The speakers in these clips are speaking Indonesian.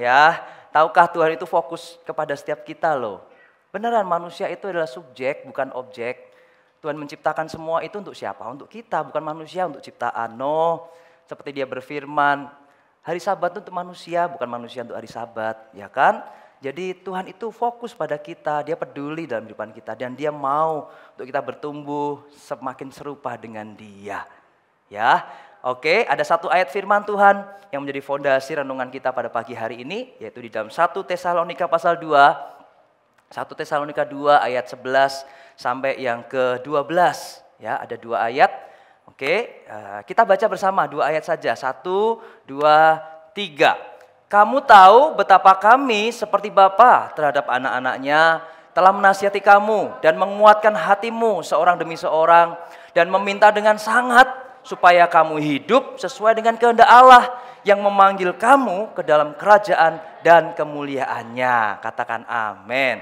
ya. Tahukah Tuhan itu fokus kepada setiap kita loh. Beneran manusia itu adalah subjek bukan objek. Tuhan menciptakan semua itu untuk siapa? Untuk kita, bukan manusia untuk ciptaan. No, seperti dia berfirman, hari sabat itu untuk manusia, bukan manusia untuk hari sabat, ya kan? Jadi Tuhan itu fokus pada kita, dia peduli dalam kehidupan kita dan dia mau untuk kita bertumbuh semakin serupa dengan dia. Ya, Oke, ada satu ayat firman Tuhan yang menjadi fondasi renungan kita pada pagi hari ini, yaitu di dalam 1 Tesalonika pasal 2, 1 Tesalonika 2 ayat 11 sampai yang ke-12. Ya, ada dua ayat. Oke, eh, kita baca bersama dua ayat saja, satu, dua, tiga. Kamu tahu betapa kami seperti Bapa terhadap anak-anaknya, telah menasihati kamu dan menguatkan hatimu seorang demi seorang dan meminta dengan sangat supaya kamu hidup sesuai dengan kehendak Allah yang memanggil kamu ke dalam kerajaan dan kemuliaannya. Katakan amin.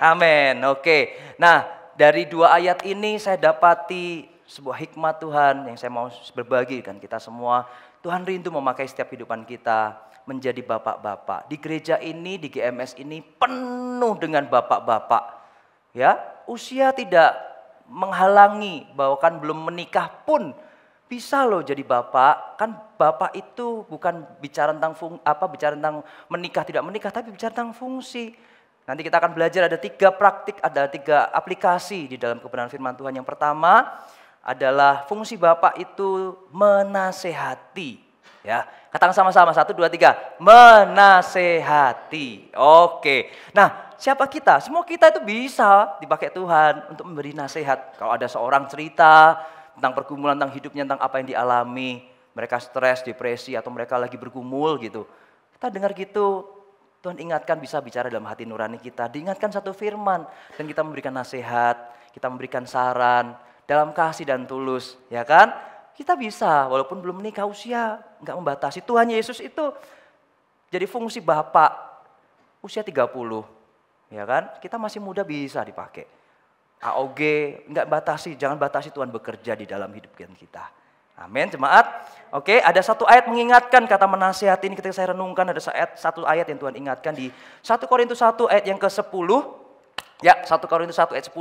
Amin. Oke. Nah, dari dua ayat ini saya dapati sebuah hikmat Tuhan yang saya mau berbagi kan kita semua Tuhan rindu memakai setiap kehidupan kita menjadi bapak-bapak. Di gereja ini, di GMS ini penuh dengan bapak-bapak. Ya, usia tidak menghalangi bahkan belum menikah pun bisa loh jadi bapak. Kan bapak itu bukan bicara tentang fung, apa bicara tentang menikah tidak menikah, tapi bicara tentang fungsi. Nanti kita akan belajar ada tiga praktik, ada tiga aplikasi di dalam kebenaran firman Tuhan. Yang pertama adalah fungsi bapak itu menasehati. Ya, katakan sama-sama satu dua tiga menasehati. Oke, nah siapa kita? Semua kita itu bisa dipakai Tuhan untuk memberi nasihat. Kalau ada seorang cerita, tentang pergumulan, tentang hidupnya, tentang apa yang dialami. Mereka stres, depresi, atau mereka lagi bergumul gitu. Kita dengar gitu, Tuhan ingatkan bisa bicara dalam hati nurani kita. Diingatkan satu firman, dan kita memberikan nasihat, kita memberikan saran, dalam kasih dan tulus, ya kan? Kita bisa, walaupun belum menikah usia, nggak membatasi. Tuhan Yesus itu jadi fungsi Bapak, usia 30, ya kan? Kita masih muda bisa dipakai. AOG, enggak batasi, jangan batasi Tuhan bekerja di dalam hidup kita. Amin, jemaat. Oke, ada satu ayat mengingatkan kata menasihati ini ketika saya renungkan ada satu ayat yang Tuhan ingatkan di 1 Korintus 1 ayat yang ke-10. Ya, 1 Korintus 1 ayat 10.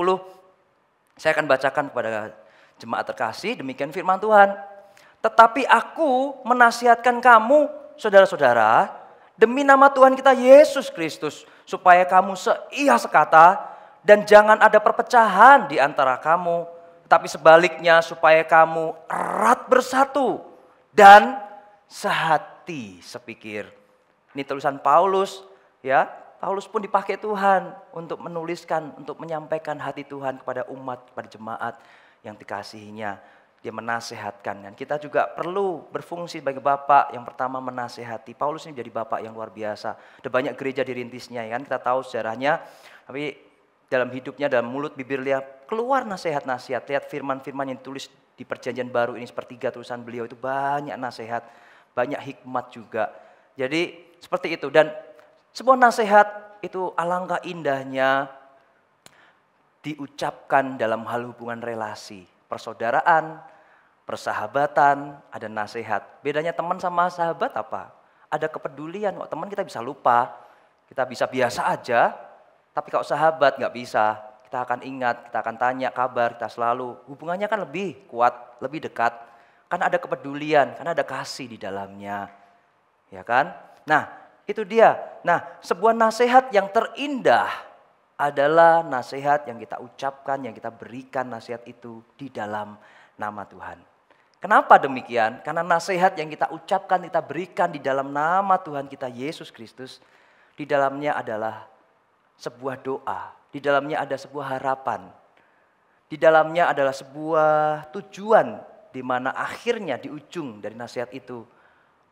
Saya akan bacakan kepada jemaat terkasih demikian firman Tuhan. Tetapi aku menasihatkan kamu saudara-saudara demi nama Tuhan kita Yesus Kristus supaya kamu seia sekata dan jangan ada perpecahan di antara kamu, tapi sebaliknya supaya kamu erat bersatu dan sehati sepikir. Ini tulisan Paulus ya. Paulus pun dipakai Tuhan untuk menuliskan, untuk menyampaikan hati Tuhan kepada umat, kepada jemaat yang dikasihinya. Dia menasehatkan dan kita juga perlu berfungsi sebagai bapak yang pertama menasehati. Paulus ini menjadi bapak yang luar biasa. Ada banyak gereja dirintisnya ya kan kita tahu sejarahnya. Tapi dalam hidupnya, dalam mulut bibir dia keluar nasihat-nasihat. Lihat firman-firman yang ditulis di perjanjian baru ini seperti tulisan beliau itu banyak nasihat, banyak hikmat juga. Jadi seperti itu dan sebuah nasihat itu alangkah indahnya diucapkan dalam hal hubungan relasi, persaudaraan, persahabatan, ada nasihat. Bedanya teman sama sahabat apa? Ada kepedulian, waktu teman kita bisa lupa, kita bisa biasa aja, tapi kalau sahabat nggak bisa, kita akan ingat, kita akan tanya kabar, kita selalu hubungannya kan lebih kuat, lebih dekat. Kan ada kepedulian, karena ada kasih di dalamnya. Ya kan? Nah, itu dia. Nah, sebuah nasihat yang terindah adalah nasihat yang kita ucapkan, yang kita berikan nasihat itu di dalam nama Tuhan. Kenapa demikian? Karena nasihat yang kita ucapkan, kita berikan di dalam nama Tuhan kita Yesus Kristus, di dalamnya adalah sebuah doa, di dalamnya ada sebuah harapan. Di dalamnya adalah sebuah tujuan di mana akhirnya di ujung dari nasihat itu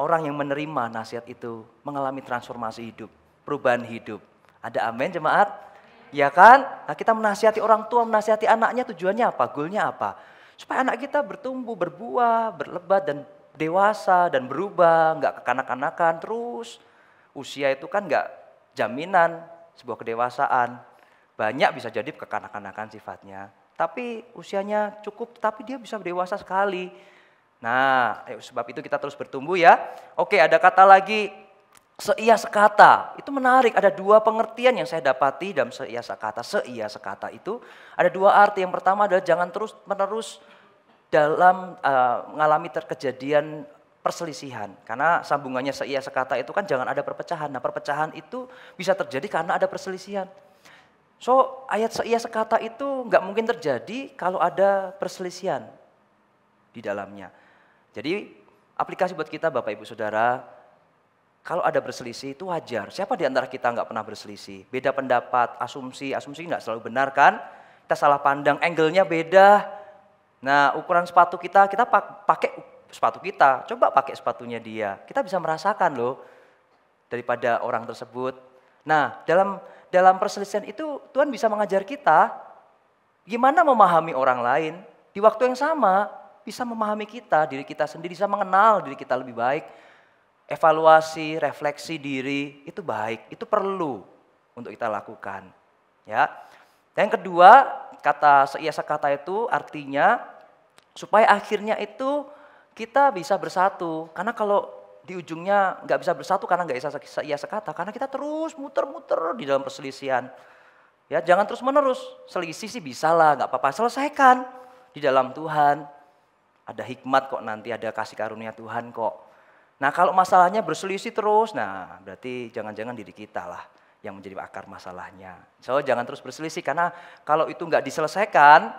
orang yang menerima nasihat itu mengalami transformasi hidup, perubahan hidup. Ada amin jemaat? Ya kan? Nah, kita menasihati orang tua, menasihati anaknya tujuannya apa? Goalnya apa? Supaya anak kita bertumbuh, berbuah, berlebat dan dewasa dan berubah, nggak kekanak-kanakan terus. Usia itu kan nggak jaminan, sebuah kedewasaan. Banyak bisa jadi kekanak-kanakan sifatnya, tapi usianya cukup, tapi dia bisa dewasa sekali. Nah, ayo, sebab itu kita terus bertumbuh ya. Oke, ada kata lagi seia sekata. Itu menarik, ada dua pengertian yang saya dapati dalam seia sekata. Seia sekata itu ada dua arti. Yang pertama adalah jangan terus-menerus dalam uh, mengalami terkejadian perselisihan. Karena sambungannya seia ya, sekata itu kan jangan ada perpecahan. Nah perpecahan itu bisa terjadi karena ada perselisihan. So ayat seia ya, sekata itu nggak mungkin terjadi kalau ada perselisihan di dalamnya. Jadi aplikasi buat kita Bapak Ibu Saudara, kalau ada berselisih itu wajar. Siapa di antara kita nggak pernah berselisih? Beda pendapat, asumsi, asumsi nggak selalu benar kan? Kita salah pandang, angle-nya beda. Nah ukuran sepatu kita, kita pakai sepatu kita, coba pakai sepatunya dia. Kita bisa merasakan loh daripada orang tersebut. Nah, dalam dalam perselisihan itu Tuhan bisa mengajar kita gimana memahami orang lain di waktu yang sama bisa memahami kita, diri kita sendiri bisa mengenal diri kita lebih baik. Evaluasi, refleksi diri itu baik, itu perlu untuk kita lakukan. Ya. Dan yang kedua, kata seiasa kata itu artinya supaya akhirnya itu kita bisa bersatu. Karena kalau di ujungnya nggak bisa bersatu karena nggak bisa ia sekata, karena kita terus muter-muter di dalam perselisihan. Ya, jangan terus menerus. Selisih sih bisa lah, nggak apa-apa. Selesaikan di dalam Tuhan. Ada hikmat kok nanti, ada kasih karunia Tuhan kok. Nah kalau masalahnya berselisih terus, nah berarti jangan-jangan diri kita lah yang menjadi akar masalahnya. So jangan terus berselisih karena kalau itu nggak diselesaikan,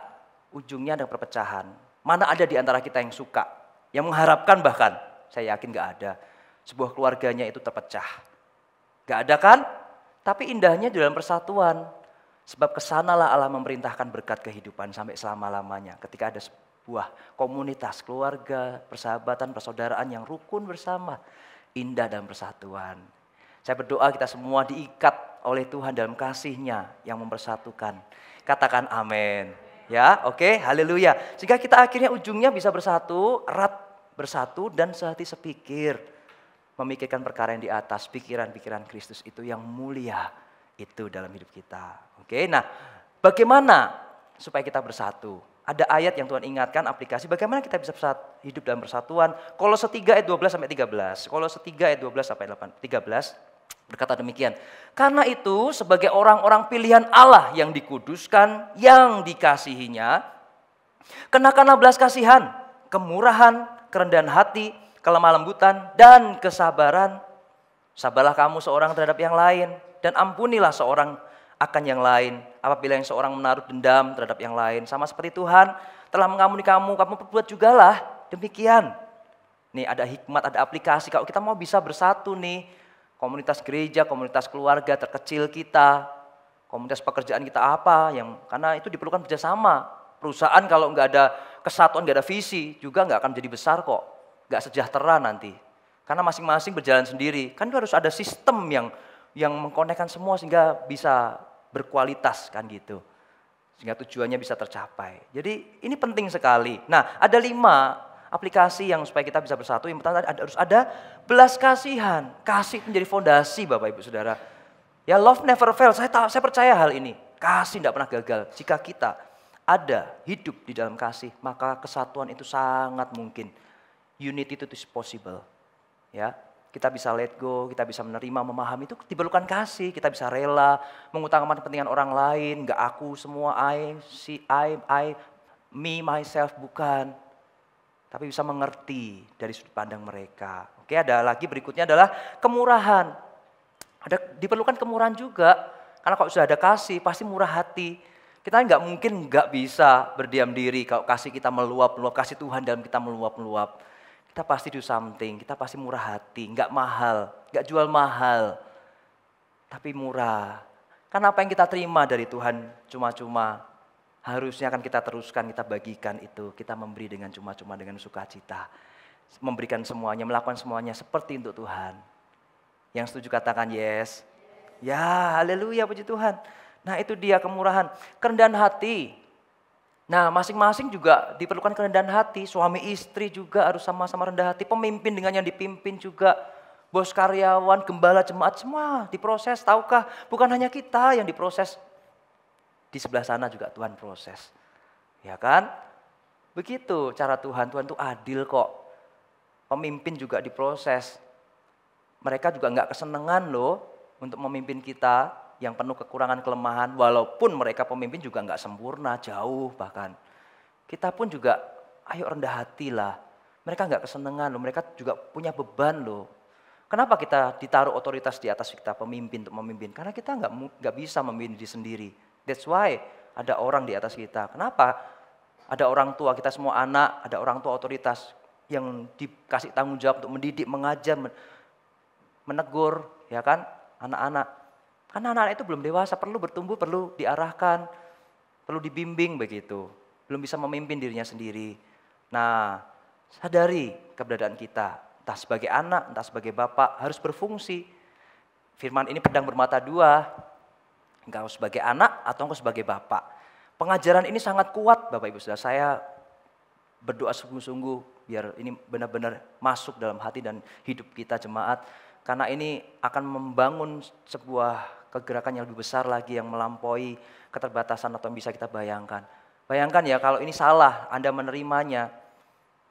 ujungnya ada perpecahan. Mana ada di antara kita yang suka yang mengharapkan bahkan, saya yakin gak ada. Sebuah keluarganya itu terpecah. Gak ada kan? Tapi indahnya dalam persatuan. Sebab kesanalah Allah memerintahkan berkat kehidupan sampai selama-lamanya. Ketika ada sebuah komunitas, keluarga, persahabatan, persaudaraan yang rukun bersama. Indah dalam persatuan. Saya berdoa kita semua diikat oleh Tuhan dalam kasihnya yang mempersatukan. Katakan amin. Ya, oke, okay, haleluya. Sehingga kita akhirnya ujungnya bisa bersatu, erat bersatu dan sehati sepikir. Memikirkan perkara yang di atas, pikiran-pikiran Kristus itu yang mulia itu dalam hidup kita. Oke, nah bagaimana supaya kita bersatu? Ada ayat yang Tuhan ingatkan, aplikasi bagaimana kita bisa bersatu, hidup dalam persatuan. Kalau setiga ayat 12 sampai 13, kalau setiga ayat 12 sampai 8, 13, Berkata demikian, karena itu sebagai orang-orang pilihan Allah yang dikuduskan, yang dikasihinya, kenakanlah belas kasihan, kemurahan, kerendahan hati, kelemah lembutan, dan kesabaran. Sabarlah kamu seorang terhadap yang lain, dan ampunilah seorang akan yang lain. Apabila yang seorang menaruh dendam terhadap yang lain, sama seperti Tuhan telah mengampuni kamu, kamu perbuat lah demikian. Nih ada hikmat, ada aplikasi. Kalau kita mau bisa bersatu nih, komunitas gereja, komunitas keluarga terkecil kita, komunitas pekerjaan kita apa, yang karena itu diperlukan kerjasama. Perusahaan kalau nggak ada kesatuan, gak ada visi, juga nggak akan jadi besar kok. Nggak sejahtera nanti. Karena masing-masing berjalan sendiri. Kan itu harus ada sistem yang yang mengkonekkan semua sehingga bisa berkualitas kan gitu. Sehingga tujuannya bisa tercapai. Jadi ini penting sekali. Nah ada lima aplikasi yang supaya kita bisa bersatu. Yang pertama ada harus ada belas kasihan. Kasih menjadi fondasi Bapak Ibu Saudara. Ya love never fail, saya, saya percaya hal ini. Kasih tidak pernah gagal jika kita ada hidup di dalam kasih, maka kesatuan itu sangat mungkin. Unity itu is possible. Ya, kita bisa let go, kita bisa menerima, memahami itu diperlukan kasih. Kita bisa rela mengutamakan kepentingan orang lain, nggak aku semua, I, si I, I, me, myself, bukan. Tapi bisa mengerti dari sudut pandang mereka. Oke, ada lagi berikutnya adalah kemurahan. Ada diperlukan kemurahan juga. Karena kalau sudah ada kasih, pasti murah hati kita nggak mungkin nggak bisa berdiam diri kalau kasih kita meluap meluap, kasih Tuhan dalam kita meluap meluap. Kita pasti do something, kita pasti murah hati, nggak mahal, nggak jual mahal, tapi murah. Karena apa yang kita terima dari Tuhan cuma-cuma, harusnya akan kita teruskan, kita bagikan itu, kita memberi dengan cuma-cuma dengan sukacita. Memberikan semuanya, melakukan semuanya seperti untuk Tuhan. Yang setuju katakan yes. Ya, haleluya puji Tuhan. Nah itu dia kemurahan, kerendahan hati. Nah masing-masing juga diperlukan kerendahan hati, suami istri juga harus sama-sama rendah hati, pemimpin dengan yang dipimpin juga, bos karyawan, gembala jemaat semua diproses. Tahukah bukan hanya kita yang diproses, di sebelah sana juga Tuhan proses. Ya kan? Begitu cara Tuhan, Tuhan itu adil kok. Pemimpin juga diproses. Mereka juga nggak kesenangan loh untuk memimpin kita, yang penuh kekurangan kelemahan, walaupun mereka pemimpin juga nggak sempurna, jauh bahkan. Kita pun juga, ayo rendah hati lah Mereka nggak kesenangan loh, mereka juga punya beban loh. Kenapa kita ditaruh otoritas di atas kita pemimpin untuk memimpin? Karena kita nggak nggak bisa memimpin diri sendiri. That's why ada orang di atas kita. Kenapa? Ada orang tua kita semua anak, ada orang tua otoritas yang dikasih tanggung jawab untuk mendidik, mengajar, menegur, ya kan, anak-anak. Karena anak-anak itu belum dewasa, perlu bertumbuh, perlu diarahkan, perlu dibimbing begitu. Belum bisa memimpin dirinya sendiri. Nah, sadari keberadaan kita, entah sebagai anak, entah sebagai bapak, harus berfungsi. Firman ini pedang bermata dua, engkau sebagai anak atau engkau sebagai bapak. Pengajaran ini sangat kuat Bapak Ibu sudah. saya berdoa sungguh-sungguh biar ini benar-benar masuk dalam hati dan hidup kita jemaat. Karena ini akan membangun sebuah pergerakan yang lebih besar lagi yang melampaui keterbatasan atau yang bisa kita bayangkan. Bayangkan ya kalau ini salah, Anda menerimanya.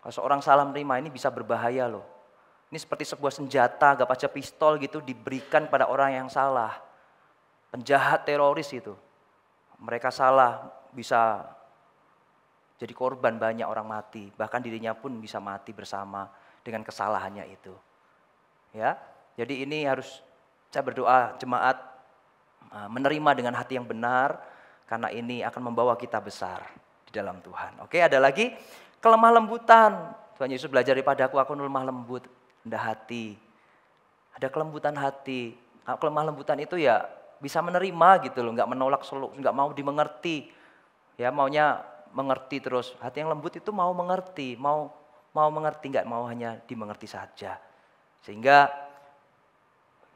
Kalau seorang salah menerima ini bisa berbahaya loh. Ini seperti sebuah senjata, gak pacar pistol gitu diberikan pada orang yang salah. Penjahat teroris itu. Mereka salah bisa jadi korban banyak orang mati. Bahkan dirinya pun bisa mati bersama dengan kesalahannya itu. Ya, jadi ini harus saya berdoa jemaat Eh, menerima dengan hati yang benar karena ini akan membawa kita besar di dalam Tuhan. Oke, ada lagi kelemah lembutan. Tuhan Yesus belajar daripada aku, aku lemah lembut, rendah hati. Ada kelembutan hati. Kelemah lembutan itu ya bisa menerima gitu loh, nggak menolak nggak mau dimengerti. Ya maunya mengerti terus. Hati yang lembut itu mau mengerti, mau mau mengerti, nggak mau hanya dimengerti saja. Sehingga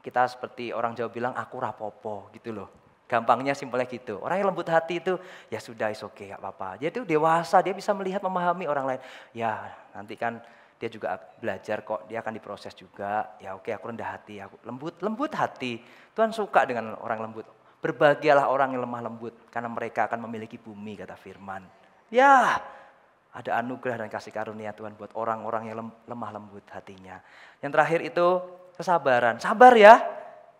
kita seperti orang Jawa bilang aku rapopo gitu loh. Gampangnya simpelnya gitu. Orang yang lembut hati itu ya sudah is oke okay, gak apa-apa. Dia itu dewasa, dia bisa melihat memahami orang lain. Ya nanti kan dia juga belajar kok, dia akan diproses juga. Ya oke okay, aku rendah hati, aku lembut, lembut hati. Tuhan suka dengan orang lembut. Berbahagialah orang yang lemah lembut karena mereka akan memiliki bumi kata firman. Ya, ada anugerah dan kasih karunia Tuhan buat orang-orang yang lemah lembut hatinya. Yang terakhir itu kesabaran. Sabar ya.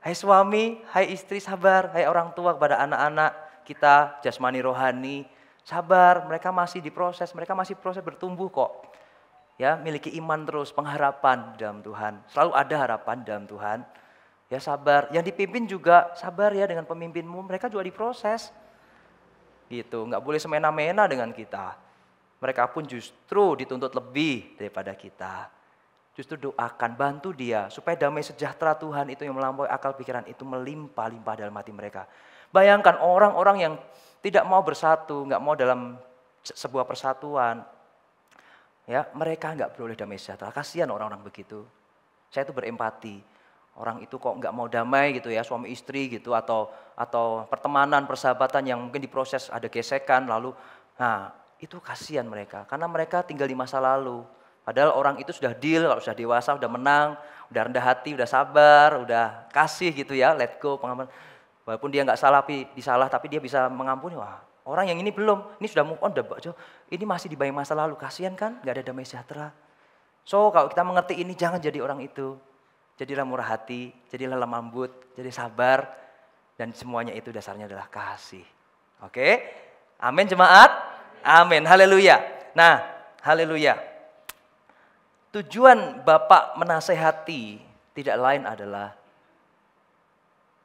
Hai suami, hai istri sabar, hai orang tua kepada anak-anak kita jasmani rohani. Sabar, mereka masih diproses, mereka masih proses bertumbuh kok. Ya, miliki iman terus, pengharapan dalam Tuhan. Selalu ada harapan dalam Tuhan. Ya sabar, yang dipimpin juga sabar ya dengan pemimpinmu, mereka juga diproses. Gitu, nggak boleh semena-mena dengan kita. Mereka pun justru dituntut lebih daripada kita. Justru doakan, bantu dia supaya damai sejahtera Tuhan itu yang melampaui akal pikiran itu melimpah-limpah dalam hati mereka. Bayangkan orang-orang yang tidak mau bersatu, nggak mau dalam sebuah persatuan, ya mereka nggak boleh damai sejahtera. Kasihan orang-orang begitu. Saya itu berempati. Orang itu kok nggak mau damai gitu ya suami istri gitu atau atau pertemanan persahabatan yang mungkin diproses ada gesekan lalu nah itu kasihan mereka karena mereka tinggal di masa lalu Padahal orang itu sudah deal, kalau sudah dewasa, sudah menang, sudah rendah hati, sudah sabar, sudah kasih gitu ya, let go, pengampun. Walaupun dia nggak salah, tapi disalah, tapi dia bisa mengampuni. Wah, orang yang ini belum, ini sudah move on, udah Ini masih dibayang masa lalu, kasihan kan, nggak ada damai sejahtera. So, kalau kita mengerti ini, jangan jadi orang itu. Jadilah murah hati, jadilah lemah lembut, jadi sabar, dan semuanya itu dasarnya adalah kasih. Oke? Amin jemaat. Amin. Haleluya. Nah, haleluya. Tujuan Bapak menasehati tidak lain adalah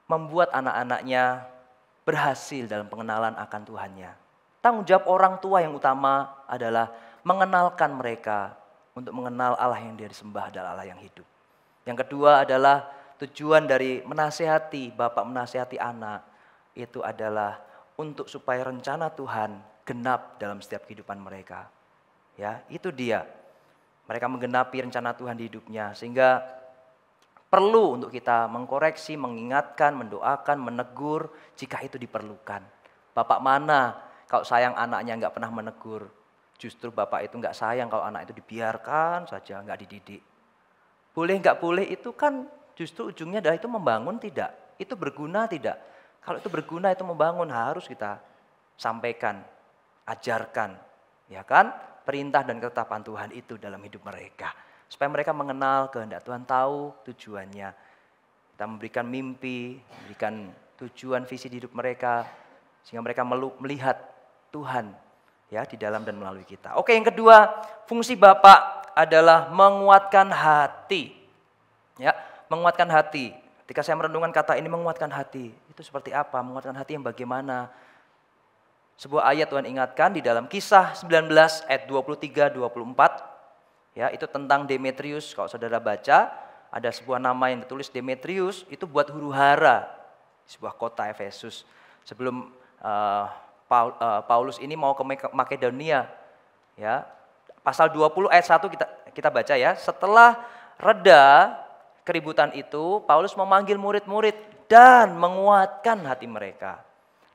membuat anak-anaknya berhasil dalam pengenalan akan Tuhannya. Tanggung jawab orang tua yang utama adalah mengenalkan mereka untuk mengenal Allah yang dia disembah adalah Allah yang hidup. Yang kedua adalah tujuan dari menasehati, Bapak menasehati anak itu adalah untuk supaya rencana Tuhan genap dalam setiap kehidupan mereka. Ya, itu dia. Mereka menggenapi rencana Tuhan di hidupnya. Sehingga perlu untuk kita mengkoreksi, mengingatkan, mendoakan, menegur jika itu diperlukan. Bapak mana kalau sayang anaknya nggak pernah menegur. Justru bapak itu nggak sayang kalau anak itu dibiarkan saja, nggak dididik. Boleh nggak boleh itu kan justru ujungnya adalah itu membangun tidak. Itu berguna tidak. Kalau itu berguna itu membangun harus kita sampaikan, ajarkan, Ya kan? Perintah dan ketetapan Tuhan itu dalam hidup mereka. Supaya mereka mengenal kehendak Tuhan, tahu tujuannya. Kita memberikan mimpi, memberikan tujuan visi di hidup mereka. Sehingga mereka melihat Tuhan ya di dalam dan melalui kita. Oke yang kedua, fungsi Bapak adalah menguatkan hati. Ya, menguatkan hati. Ketika saya merenungkan kata ini menguatkan hati, itu seperti apa? Menguatkan hati yang bagaimana? Sebuah ayat Tuhan ingatkan di dalam kisah 19 ayat 23 24 ya itu tentang Demetrius kalau saudara baca ada sebuah nama yang ditulis Demetrius itu buat huru hara sebuah kota Efesus sebelum uh, Paulus ini mau ke Makedonia ya pasal 20 ayat 1 kita kita baca ya setelah reda keributan itu Paulus memanggil murid-murid dan menguatkan hati mereka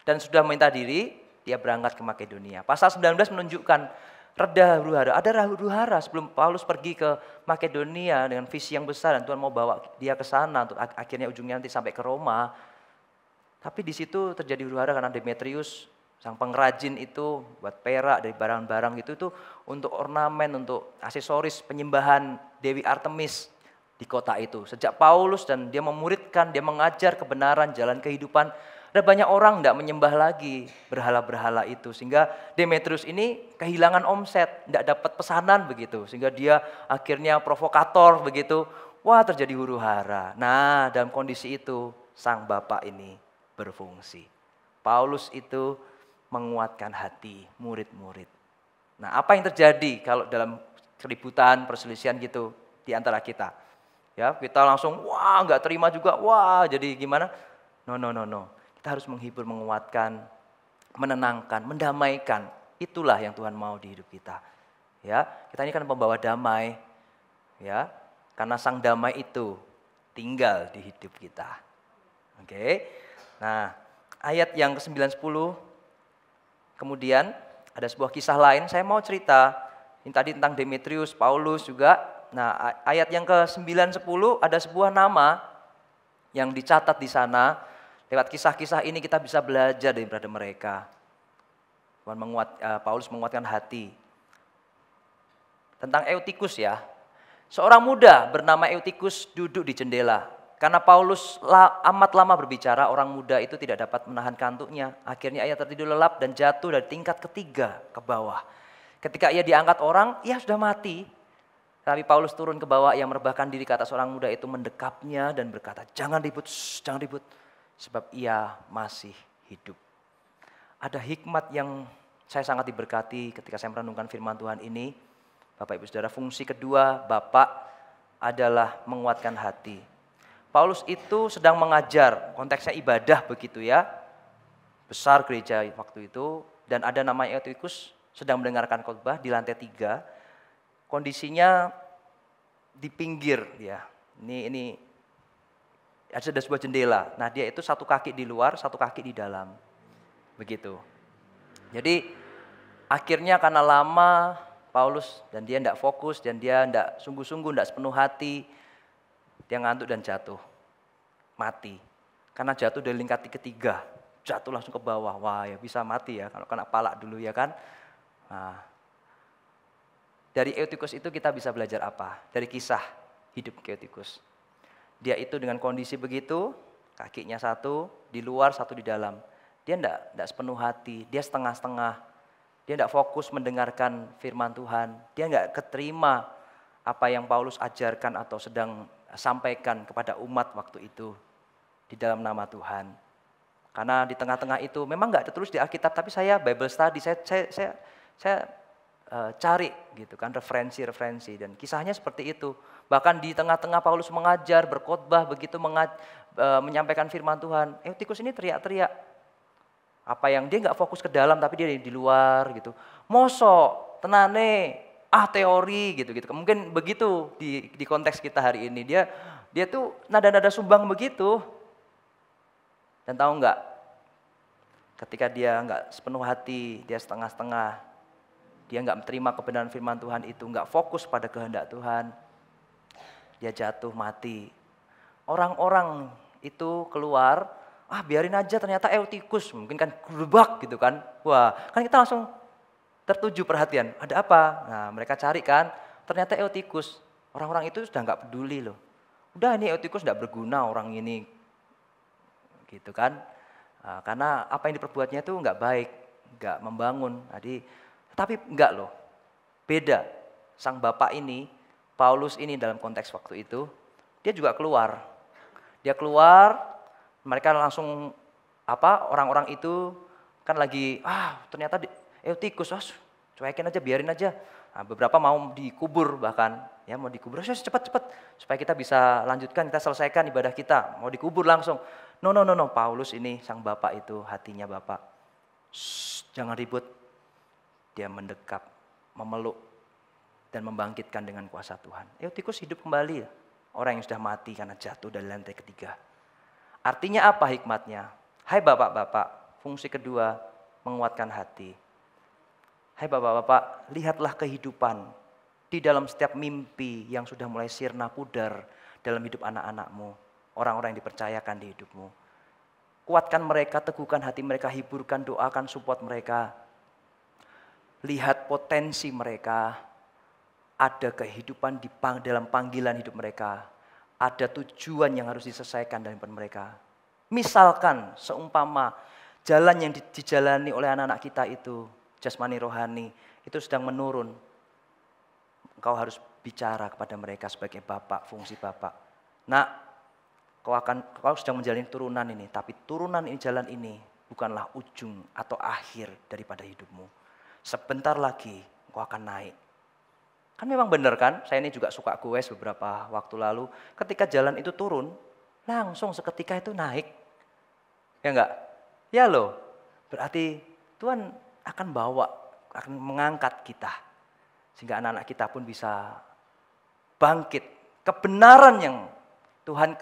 dan sudah minta diri dia berangkat ke Makedonia. Pasal 19 menunjukkan reda huru-hara. Ada huru-hara sebelum Paulus pergi ke Makedonia dengan visi yang besar dan Tuhan mau bawa dia ke sana untuk akhirnya ujungnya nanti sampai ke Roma. Tapi di situ terjadi huru-hara karena Demetrius sang pengrajin itu buat perak dari barang-barang itu itu untuk ornamen, untuk aksesoris penyembahan Dewi Artemis di kota itu. Sejak Paulus dan dia memuridkan, dia mengajar kebenaran jalan kehidupan ada banyak orang tidak menyembah lagi berhala-berhala itu. Sehingga Demetrius ini kehilangan omset, tidak dapat pesanan begitu. Sehingga dia akhirnya provokator begitu. Wah terjadi huru hara. Nah dalam kondisi itu sang bapak ini berfungsi. Paulus itu menguatkan hati murid-murid. Nah apa yang terjadi kalau dalam keributan, perselisihan gitu di antara kita? Ya, kita langsung wah nggak terima juga, wah jadi gimana? No no no no. Kita harus menghibur, menguatkan, menenangkan, mendamaikan. Itulah yang Tuhan mau di hidup kita. Ya, kita ini kan pembawa damai. Ya, karena sang damai itu tinggal di hidup kita. Oke. Okay? Nah, ayat yang ke-9 kemudian ada sebuah kisah lain saya mau cerita ini tadi tentang Demetrius, Paulus juga. Nah, ayat yang ke-9 10 ada sebuah nama yang dicatat di sana Lewat kisah-kisah ini kita bisa belajar dari berada mereka. Tuhan menguat, uh, Paulus menguatkan hati. Tentang Eutikus ya. Seorang muda bernama Eutikus duduk di jendela. Karena Paulus la, amat lama berbicara, orang muda itu tidak dapat menahan kantuknya. Akhirnya ia tertidur lelap dan jatuh dari tingkat ketiga ke bawah. Ketika ia diangkat orang, ia sudah mati. Tapi Paulus turun ke bawah, ia merebahkan diri ke atas orang muda itu, mendekapnya dan berkata, jangan ribut, shh, jangan ribut sebab ia masih hidup. Ada hikmat yang saya sangat diberkati ketika saya merenungkan firman Tuhan ini. Bapak Ibu Saudara, fungsi kedua Bapak adalah menguatkan hati. Paulus itu sedang mengajar, konteksnya ibadah begitu ya. Besar gereja waktu itu dan ada nama Eutychus sedang mendengarkan khotbah di lantai tiga. Kondisinya di pinggir ya. Ini ini ada sebuah jendela. Nah dia itu satu kaki di luar, satu kaki di dalam. Begitu. Jadi akhirnya karena lama Paulus dan dia tidak fokus dan dia tidak sungguh-sungguh, tidak sepenuh hati. Dia ngantuk dan jatuh. Mati. Karena jatuh dari lingkati ketiga. Jatuh langsung ke bawah. Wah ya bisa mati ya kalau kena palak dulu ya kan. Nah, dari Eutikus itu kita bisa belajar apa? Dari kisah hidup Eutikus dia itu dengan kondisi begitu, kakinya satu di luar, satu di dalam. Dia enggak, enggak sepenuh hati, dia setengah-setengah. Dia enggak fokus mendengarkan firman Tuhan. Dia enggak keterima apa yang Paulus ajarkan atau sedang sampaikan kepada umat waktu itu di dalam nama Tuhan. Karena di tengah-tengah itu memang ada terus di Alkitab, tapi saya Bible study, saya saya saya, saya e, cari gitu kan referensi-referensi dan kisahnya seperti itu. Bahkan di tengah-tengah Paulus mengajar, berkhotbah begitu mengaj, e, eh, menyampaikan firman Tuhan, eh tikus ini teriak-teriak. Apa yang dia nggak fokus ke dalam tapi dia di luar gitu. moso tenane, ah teori gitu-gitu. Mungkin begitu di, di konteks kita hari ini. Dia dia tuh nada-nada sumbang begitu. Dan tahu nggak? Ketika dia nggak sepenuh hati, dia setengah-setengah dia nggak menerima kebenaran firman Tuhan itu, nggak fokus pada kehendak Tuhan, dia jatuh mati. Orang-orang itu keluar, ah biarin aja ternyata eutikus, eh, mungkin kan gerbak gitu kan. Wah, kan kita langsung tertuju perhatian, ada apa? Nah mereka cari kan, ternyata eutikus. Eh, Orang-orang itu sudah nggak peduli loh. Udah ini eutikus eh, nggak berguna orang ini. Gitu kan. Ah, karena apa yang diperbuatnya itu nggak baik, nggak membangun. Jadi tapi enggak loh, beda. Sang bapak ini, Paulus ini dalam konteks waktu itu, dia juga keluar. Dia keluar, mereka langsung apa orang-orang itu kan lagi ah ternyata di, eh tikus oh, cuekin aja biarin aja nah, beberapa mau dikubur bahkan ya mau dikubur oh, cepat cepat supaya kita bisa lanjutkan kita selesaikan ibadah kita mau dikubur langsung no no no no Paulus ini sang bapak itu hatinya bapak Shh, jangan ribut dia mendekap, memeluk, dan membangkitkan dengan kuasa Tuhan. Eutikus hidup kembali ya. orang yang sudah mati karena jatuh dari lantai ketiga. Artinya apa hikmatnya? Hai bapak-bapak, fungsi kedua menguatkan hati. Hai bapak-bapak, lihatlah kehidupan di dalam setiap mimpi yang sudah mulai sirna pudar dalam hidup anak-anakmu, orang-orang yang dipercayakan di hidupmu. Kuatkan mereka, teguhkan hati mereka, hiburkan, doakan, support mereka lihat potensi mereka, ada kehidupan di dalam panggilan hidup mereka, ada tujuan yang harus diselesaikan dalam hidup mereka. Misalkan seumpama jalan yang dijalani oleh anak-anak kita itu, jasmani rohani, itu sedang menurun. Engkau harus bicara kepada mereka sebagai bapak, fungsi bapak. Nah, kau akan kau sedang menjalani turunan ini, tapi turunan ini jalan ini bukanlah ujung atau akhir daripada hidupmu Sebentar lagi engkau akan naik. Kan memang benar kan, saya ini juga suka kues beberapa waktu lalu. Ketika jalan itu turun, langsung seketika itu naik. Ya enggak? Ya loh, berarti Tuhan akan bawa, akan mengangkat kita. Sehingga anak-anak kita pun bisa bangkit. Kebenaran yang Tuhan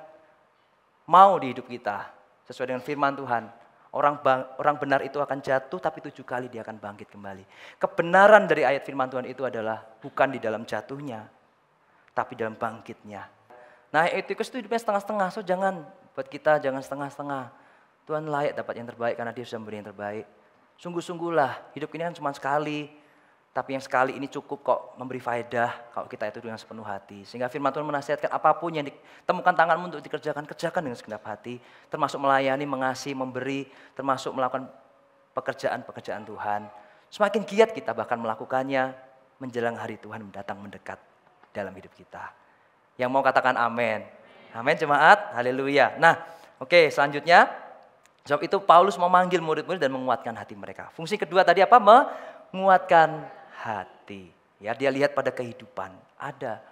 mau di hidup kita sesuai dengan firman Tuhan Orang, bang, orang benar itu akan jatuh tapi tujuh kali dia akan bangkit kembali. Kebenaran dari ayat firman Tuhan itu adalah bukan di dalam jatuhnya, tapi dalam bangkitnya. Nah etikus itu hidupnya setengah-setengah, so jangan buat kita jangan setengah-setengah. Tuhan layak dapat yang terbaik karena dia sudah memberi yang terbaik. Sungguh-sungguhlah, hidup ini kan cuma sekali. Tapi yang sekali ini cukup kok memberi faedah kalau kita itu dengan sepenuh hati. Sehingga firman Tuhan menasihatkan apapun yang ditemukan tanganmu untuk dikerjakan, kerjakan dengan segenap hati. Termasuk melayani, mengasihi, memberi, termasuk melakukan pekerjaan-pekerjaan Tuhan. Semakin giat kita bahkan melakukannya menjelang hari Tuhan mendatang mendekat dalam hidup kita. Yang mau katakan amin. Amin jemaat, haleluya. Nah oke okay, selanjutnya, sebab itu Paulus memanggil murid-murid dan menguatkan hati mereka. Fungsi kedua tadi apa? Menguatkan hati. Ya, dia lihat pada kehidupan. Ada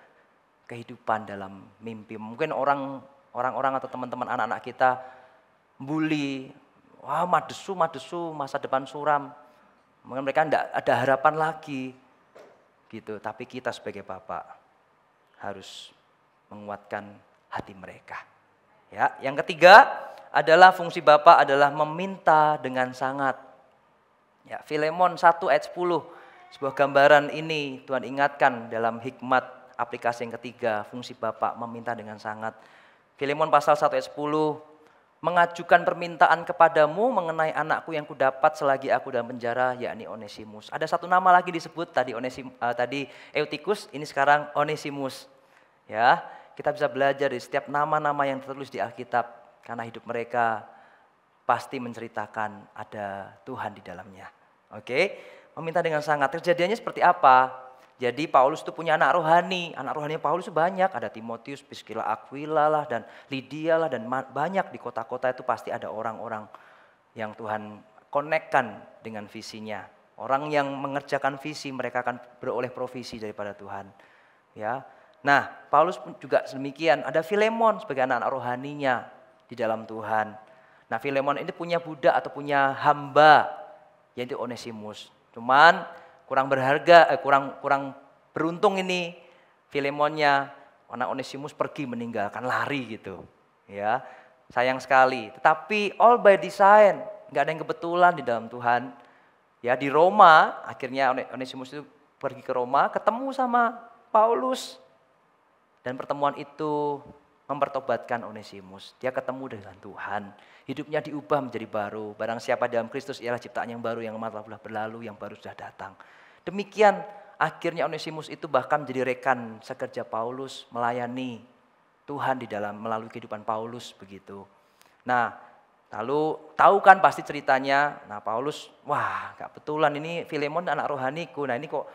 kehidupan dalam mimpi. Mungkin orang orang-orang atau teman-teman anak-anak kita bully, wah madesu madesu masa depan suram. Mungkin mereka tidak ada harapan lagi. Gitu, tapi kita sebagai bapak harus menguatkan hati mereka. Ya, yang ketiga adalah fungsi bapak adalah meminta dengan sangat. Ya, Filemon 1 ayat 10 sebuah gambaran ini Tuhan ingatkan dalam hikmat aplikasi yang ketiga, fungsi Bapak meminta dengan sangat. Filemon pasal 1 ayat 10, mengajukan permintaan kepadamu mengenai anakku yang kudapat selagi aku dalam penjara, yakni Onesimus. Ada satu nama lagi disebut tadi Onesim, uh, eh, tadi Eutikus, ini sekarang Onesimus. Ya, kita bisa belajar di setiap nama-nama yang tertulis di Alkitab karena hidup mereka pasti menceritakan ada Tuhan di dalamnya. Oke. Okay? meminta dengan sangat. Kejadiannya seperti apa? Jadi Paulus itu punya anak rohani. Anak rohani Paulus itu banyak. Ada Timotius, Priscilla Aquila lah dan Lydia lah dan banyak di kota-kota itu pasti ada orang-orang yang Tuhan konekkan dengan visinya. Orang yang mengerjakan visi mereka akan beroleh provisi daripada Tuhan. Ya. Nah, Paulus pun juga demikian. Ada Filemon sebagai anak-anak rohaninya di dalam Tuhan. Nah, Filemon ini punya budak atau punya hamba yaitu Onesimus. Cuman kurang berharga, eh, kurang kurang beruntung ini Filemonnya anak Onesimus pergi meninggalkan lari gitu. Ya, sayang sekali. Tetapi all by design, nggak ada yang kebetulan di dalam Tuhan. Ya di Roma akhirnya Onesimus itu pergi ke Roma, ketemu sama Paulus dan pertemuan itu mempertobatkan Onesimus. Dia ketemu dengan Tuhan. Hidupnya diubah menjadi baru. Barang siapa dalam Kristus ialah ciptaan yang baru, yang kemarin telah berlalu, yang baru sudah datang. Demikian akhirnya Onesimus itu bahkan menjadi rekan sekerja Paulus melayani Tuhan di dalam melalui kehidupan Paulus begitu. Nah lalu tahu kan pasti ceritanya, nah Paulus wah gak betulan ini Filemon anak rohaniku, nah ini kok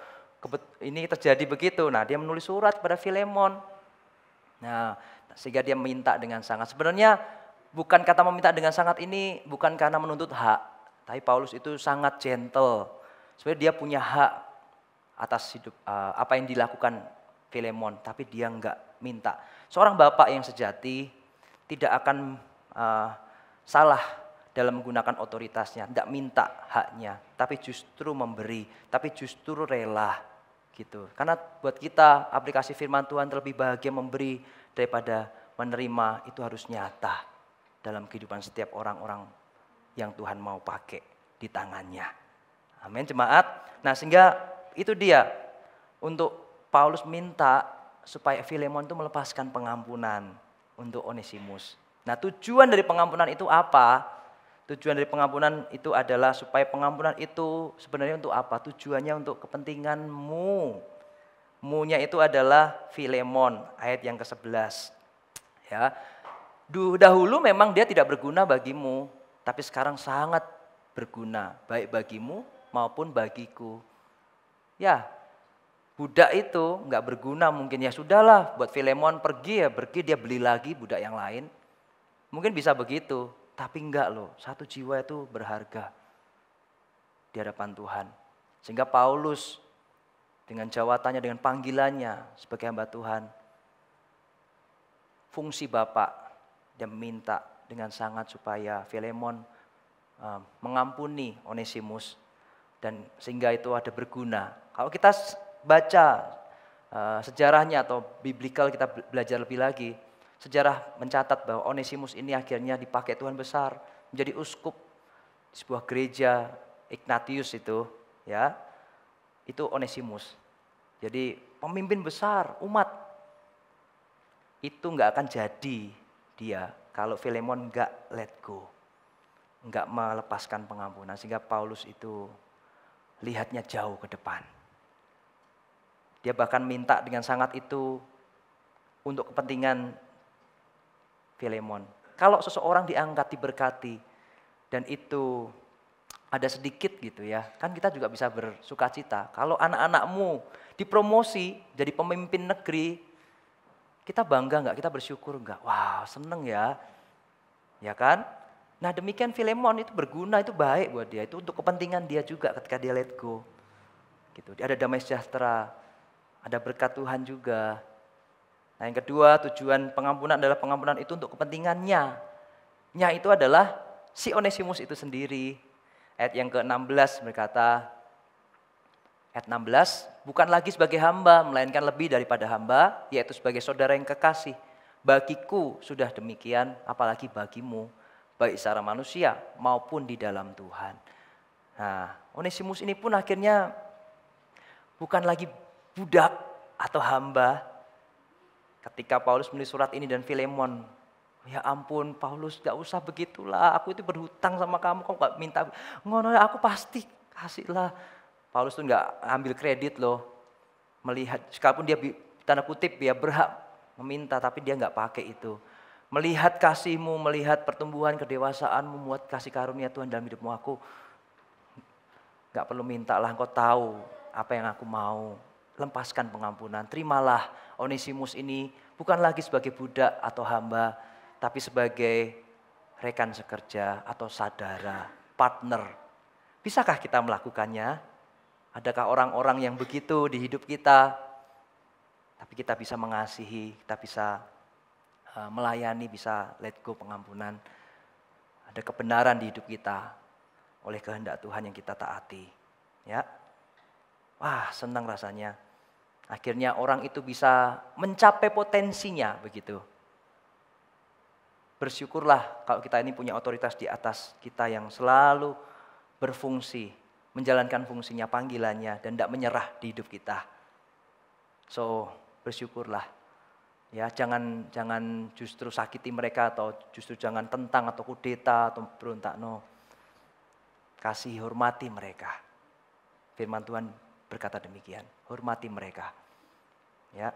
ini terjadi begitu. Nah dia menulis surat kepada Filemon. Nah sehingga dia minta dengan sangat. Sebenarnya bukan kata meminta dengan sangat ini bukan karena menuntut hak. Tapi Paulus itu sangat gentle. Sebenarnya dia punya hak atas hidup eh, apa yang dilakukan Filemon. Tapi dia enggak minta. Seorang bapak yang sejati tidak akan uh, salah dalam menggunakan otoritasnya, tidak minta haknya, tapi justru memberi, tapi justru rela gitu. Karena buat kita aplikasi firman Tuhan terlebih bahagia memberi daripada menerima itu harus nyata dalam kehidupan setiap orang-orang yang Tuhan mau pakai di tangannya. Amin jemaat. Nah sehingga itu dia untuk Paulus minta supaya Filemon itu melepaskan pengampunan untuk Onesimus. Nah tujuan dari pengampunan itu apa? Tujuan dari pengampunan itu adalah supaya pengampunan itu sebenarnya untuk apa? Tujuannya untuk kepentinganmu Munya itu adalah Filemon, ayat yang ke-11. Ya. Dahulu memang dia tidak berguna bagimu, tapi sekarang sangat berguna, baik bagimu maupun bagiku. Ya, budak itu nggak berguna mungkin ya sudahlah buat Filemon pergi ya pergi dia beli lagi budak yang lain. Mungkin bisa begitu, tapi enggak loh, satu jiwa itu berharga di hadapan Tuhan. Sehingga Paulus dengan jawatannya, dengan panggilannya sebagai hamba Tuhan. Fungsi Bapak dia minta dengan sangat supaya Filemon eh, mengampuni Onesimus dan sehingga itu ada berguna. Kalau kita baca eh, sejarahnya atau biblical kita belajar lebih lagi, sejarah mencatat bahwa Onesimus ini akhirnya dipakai Tuhan besar menjadi uskup sebuah gereja Ignatius itu, ya. Itu Onesimus jadi pemimpin besar umat itu nggak akan jadi dia kalau Filemon nggak let go, nggak melepaskan pengampunan sehingga Paulus itu lihatnya jauh ke depan. Dia bahkan minta dengan sangat itu untuk kepentingan Filemon. Kalau seseorang diangkat diberkati dan itu ada sedikit gitu ya. Kan kita juga bisa bersuka cita. Kalau anak-anakmu dipromosi jadi pemimpin negeri, kita bangga nggak? Kita bersyukur nggak? Wow, seneng ya. Ya kan? Nah demikian Filemon itu berguna, itu baik buat dia. Itu untuk kepentingan dia juga ketika dia let go. Gitu. Ada damai sejahtera, ada berkat Tuhan juga. Nah yang kedua tujuan pengampunan adalah pengampunan itu untuk kepentingannya. Nya itu adalah si Onesimus itu sendiri Ayat yang ke-16 berkata, ayat 16, bukan lagi sebagai hamba, melainkan lebih daripada hamba, yaitu sebagai saudara yang kekasih. Bagiku sudah demikian, apalagi bagimu, baik secara manusia maupun di dalam Tuhan. Nah, Onesimus ini pun akhirnya bukan lagi budak atau hamba. Ketika Paulus menulis surat ini dan Filemon Ya ampun Paulus gak usah begitulah, aku itu berhutang sama kamu, kok gak minta, ngono ya aku pasti kasihlah. Paulus tuh gak ambil kredit loh, melihat, sekalipun dia tanda kutip ya berhak meminta tapi dia gak pakai itu. Melihat kasihmu, melihat pertumbuhan kedewasaan, membuat kasih karunia Tuhan dalam hidupmu aku. Gak perlu minta lah, engkau tahu apa yang aku mau. Lempaskan pengampunan, terimalah Onesimus ini bukan lagi sebagai budak atau hamba, tapi sebagai rekan sekerja atau saudara, partner. Bisakah kita melakukannya? Adakah orang-orang yang begitu di hidup kita? Tapi kita bisa mengasihi, kita bisa e, melayani, bisa let go pengampunan. Ada kebenaran di hidup kita oleh kehendak Tuhan yang kita taati. Ya, wah senang rasanya. Akhirnya orang itu bisa mencapai potensinya begitu bersyukurlah kalau kita ini punya otoritas di atas kita yang selalu berfungsi, menjalankan fungsinya, panggilannya, dan tidak menyerah di hidup kita. So, bersyukurlah. Ya, jangan jangan justru sakiti mereka atau justru jangan tentang atau kudeta atau berontak. No. Kasih hormati mereka. Firman Tuhan berkata demikian, hormati mereka. Ya,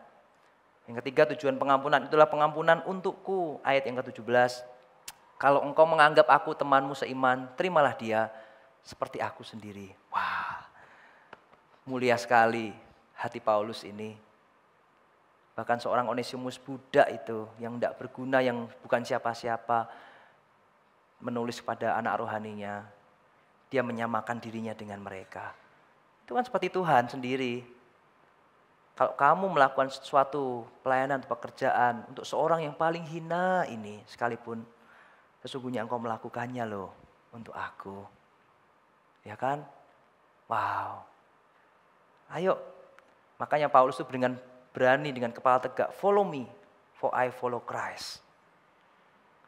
yang ketiga tujuan pengampunan, itulah pengampunan untukku. Ayat yang ke-17. Kalau engkau menganggap aku temanmu seiman, terimalah dia seperti aku sendiri. Wah, mulia sekali hati Paulus ini. Bahkan seorang Onesimus budak itu yang tidak berguna, yang bukan siapa-siapa, menulis kepada anak rohaninya, dia menyamakan dirinya dengan mereka. Itu kan seperti Tuhan sendiri. Kalau kamu melakukan sesuatu pelayanan atau pekerjaan untuk seorang yang paling hina ini sekalipun sesungguhnya engkau melakukannya loh untuk aku. Ya kan? Wow. Ayo. Makanya Paulus itu dengan berani dengan kepala tegak, follow me for I follow Christ.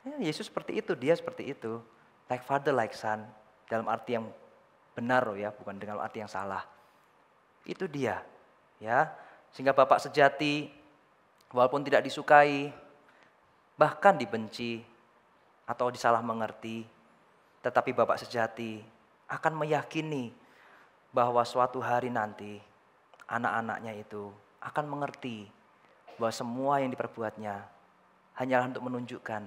Ya, Yesus seperti itu, dia seperti itu. Like father like son dalam arti yang benar loh ya, bukan dengan arti yang salah. Itu dia. Ya, sehingga bapak sejati walaupun tidak disukai, bahkan dibenci atau disalah mengerti, tetapi bapak sejati akan meyakini bahwa suatu hari nanti anak-anaknya itu akan mengerti bahwa semua yang diperbuatnya hanyalah untuk menunjukkan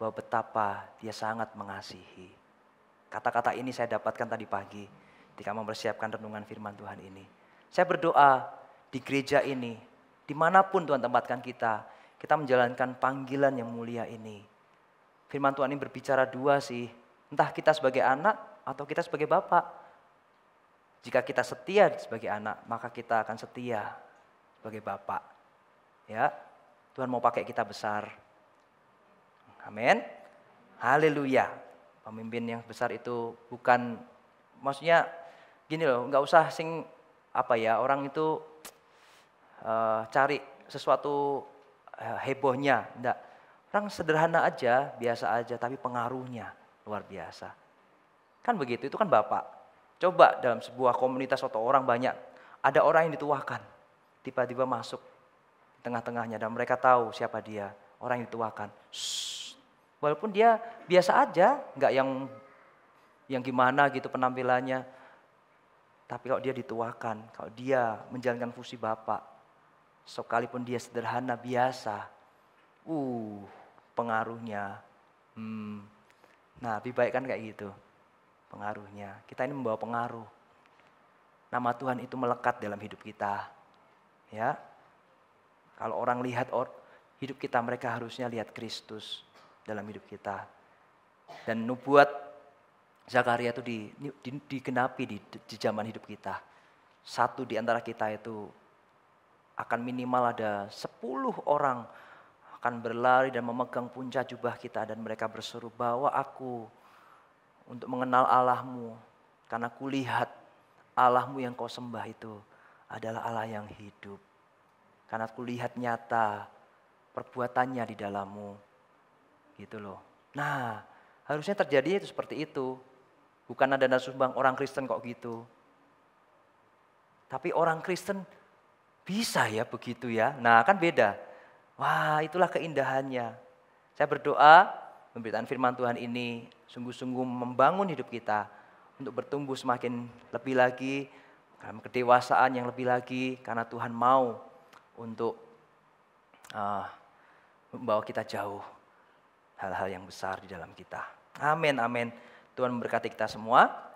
bahwa betapa dia sangat mengasihi. Kata-kata ini saya dapatkan tadi pagi ketika mempersiapkan renungan firman Tuhan ini. Saya berdoa di gereja ini, dimanapun Tuhan tempatkan kita, kita menjalankan panggilan yang mulia ini. Firman Tuhan ini berbicara dua sih, entah kita sebagai anak atau kita sebagai bapak. Jika kita setia sebagai anak, maka kita akan setia sebagai bapak. Ya, Tuhan mau pakai kita besar. Amin. Haleluya. Pemimpin yang besar itu bukan, maksudnya gini loh, nggak usah sing apa ya orang itu uh, cari sesuatu uh, hebohnya, enggak. Orang sederhana aja, biasa aja, tapi pengaruhnya luar biasa. Kan begitu, itu kan Bapak. Coba dalam sebuah komunitas atau orang banyak, ada orang yang dituakan, tiba-tiba masuk di tengah-tengahnya dan mereka tahu siapa dia, orang yang dituakan. Shhh. Walaupun dia biasa aja, enggak yang yang gimana gitu penampilannya. Tapi kalau dia dituahkan kalau dia menjalankan fungsi Bapak, sekalipun dia sederhana biasa, uh pengaruhnya, hmm. nah lebih baik kan kayak gitu pengaruhnya. Kita ini membawa pengaruh. Nama Tuhan itu melekat dalam hidup kita, ya. Kalau orang lihat or, hidup kita, mereka harusnya lihat Kristus dalam hidup kita. Dan nubuat Zakaria itu di, di, digenapi di, di zaman hidup kita. Satu di antara kita itu akan minimal ada 10 orang akan berlari dan memegang puncak jubah kita dan mereka berseru bawa aku untuk mengenal Allahmu karena kulihat Allahmu yang kau sembah itu adalah Allah yang hidup. Karena kulihat nyata perbuatannya di dalammu. Gitu loh. Nah, harusnya terjadi itu seperti itu. Bukan ada bang orang Kristen kok gitu. Tapi orang Kristen bisa ya begitu ya. Nah kan beda. Wah itulah keindahannya. Saya berdoa pemberitaan firman Tuhan ini sungguh-sungguh membangun hidup kita untuk bertumbuh semakin lebih lagi dalam kedewasaan yang lebih lagi karena Tuhan mau untuk uh, membawa kita jauh hal-hal yang besar di dalam kita. Amin, amin. Tuhan memberkati kita semua.